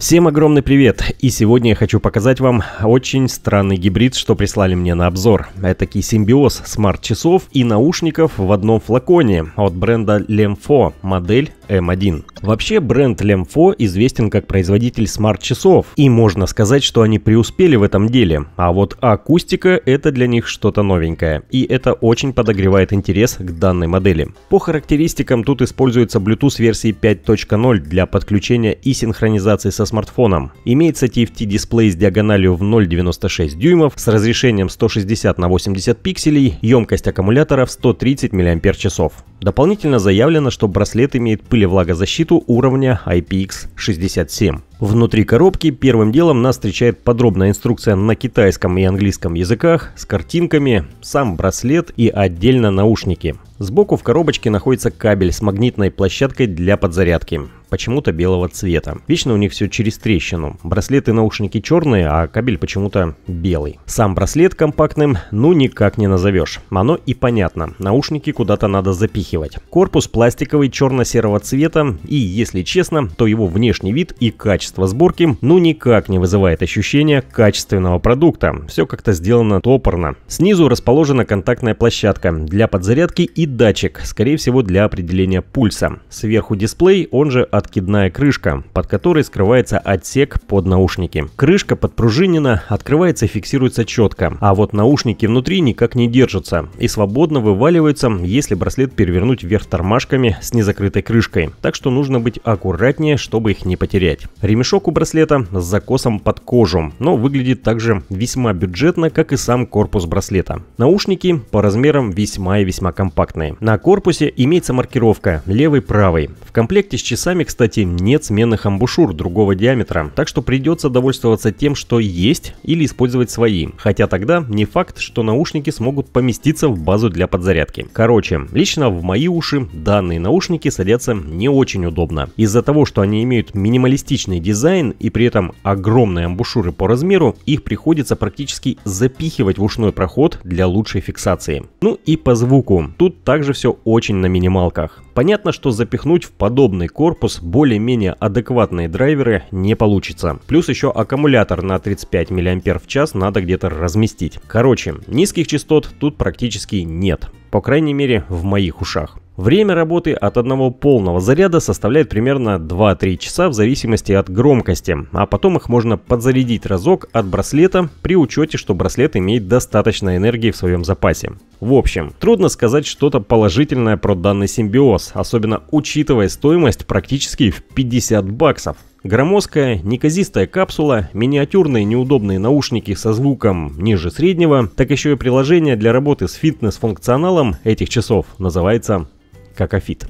Всем огромный привет! И сегодня я хочу показать вам очень странный гибрид, что прислали мне на обзор. Этакий симбиоз смарт-часов и наушников в одном флаконе от бренда Lemfo, модель M1. Вообще бренд Lemfo известен как производитель смарт-часов, и можно сказать, что они преуспели в этом деле, а вот акустика это для них что-то новенькое, и это очень подогревает интерес к данной модели. По характеристикам тут используется Bluetooth версии 5.0 для подключения и синхронизации со смартфоном. Имеется TFT-дисплей с диагональю в 0,96 дюймов с разрешением 160 на 80 пикселей, емкость аккумулятора в 130 мАч. Дополнительно заявлено, что браслет имеет пыль установили влагозащиту уровня IPX67. Внутри коробки первым делом нас встречает подробная инструкция на китайском и английском языках с картинками, сам браслет и отдельно наушники. Сбоку в коробочке находится кабель с магнитной площадкой для подзарядки почему-то белого цвета. Вечно у них все через трещину. Браслеты и наушники черные, а кабель почему-то белый. Сам браслет компактным ну никак не назовешь. Оно и понятно, наушники куда-то надо запихивать. Корпус пластиковый черно-серого цвета и, если честно, то его внешний вид и качество сборки ну никак не вызывает ощущения качественного продукта. Все как-то сделано топорно. Снизу расположена контактная площадка для подзарядки и датчик, скорее всего для определения пульса. Сверху дисплей, он же откидная крышка, под которой скрывается отсек под наушники. Крышка подпружинена, открывается и фиксируется четко, а вот наушники внутри никак не держатся и свободно вываливаются, если браслет перевернуть вверх тормашками с незакрытой крышкой, так что нужно быть аккуратнее, чтобы их не потерять. Ремешок у браслета с закосом под кожу, но выглядит также весьма бюджетно, как и сам корпус браслета. Наушники по размерам весьма и весьма компактные. На корпусе имеется маркировка левый-правый. В комплекте с часами, кстати, нет сменных амбушюр другого диаметра, так что придется довольствоваться тем, что есть, или использовать свои. Хотя тогда не факт, что наушники смогут поместиться в базу для подзарядки. Короче, лично в мои уши данные наушники садятся не очень удобно. Из-за того, что они имеют минималистичный дизайн и при этом огромные амбушюры по размеру, их приходится практически запихивать в ушной проход для лучшей фиксации. Ну и по звуку. Тут также все очень на минималках. Понятно, что запихнуть в подобный корпус более-менее адекватные драйверы не получится. Плюс еще аккумулятор на 35 мАч надо где-то разместить. Короче, низких частот тут практически нет. По крайней мере в моих ушах. Время работы от одного полного заряда составляет примерно 2-3 часа в зависимости от громкости, а потом их можно подзарядить разок от браслета при учете, что браслет имеет достаточно энергии в своем запасе. В общем, трудно сказать что-то положительное про данный симбиоз, особенно учитывая стоимость практически в 50 баксов. Громоздкая, неказистая капсула, миниатюрные неудобные наушники со звуком ниже среднего, так еще и приложение для работы с фитнес-функционалом этих часов называется какофит.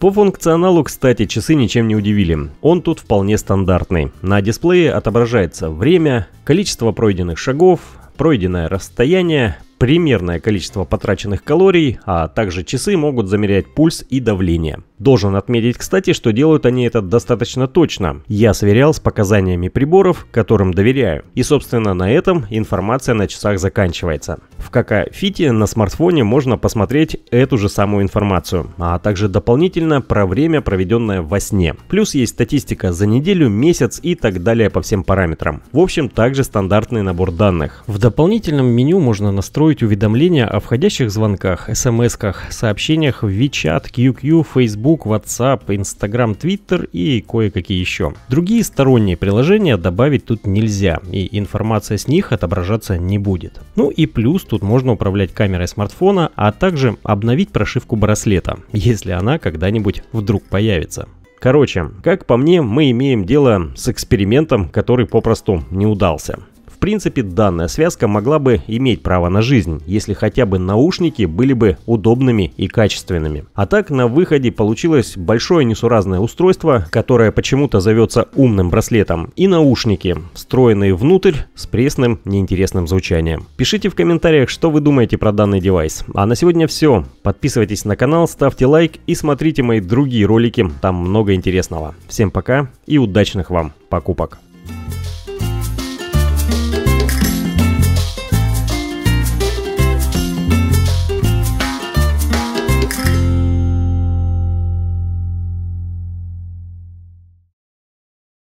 По функционалу, кстати, часы ничем не удивили. Он тут вполне стандартный. На дисплее отображается время, количество пройденных шагов, пройденное расстояние, примерное количество потраченных калорий, а также часы могут замерять пульс и давление. Должен отметить, кстати, что делают они это достаточно точно. Я сверял с показаниями приборов, которым доверяю. И, собственно, на этом информация на часах заканчивается. В кк ФИТИ на смартфоне можно посмотреть эту же самую информацию, а также дополнительно про время, проведенное во сне. Плюс есть статистика за неделю, месяц и так далее по всем параметрам. В общем, также стандартный набор данных. В дополнительном меню можно настроить уведомления о входящих звонках, смс-ках, сообщениях в WeChat, QQ, Facebook, Facebook, WhatsApp, Instagram, Twitter и кое-какие еще. Другие сторонние приложения добавить тут нельзя, и информация с них отображаться не будет. Ну и плюс тут можно управлять камерой смартфона, а также обновить прошивку браслета, если она когда-нибудь вдруг появится. Короче, как по мне, мы имеем дело с экспериментом, который попросту не удался. В принципе, данная связка могла бы иметь право на жизнь, если хотя бы наушники были бы удобными и качественными. А так, на выходе получилось большое несуразное устройство, которое почему-то зовется умным браслетом, и наушники, встроенные внутрь с пресным, неинтересным звучанием. Пишите в комментариях, что вы думаете про данный девайс. А на сегодня все. Подписывайтесь на канал, ставьте лайк и смотрите мои другие ролики, там много интересного. Всем пока и удачных вам покупок! Thank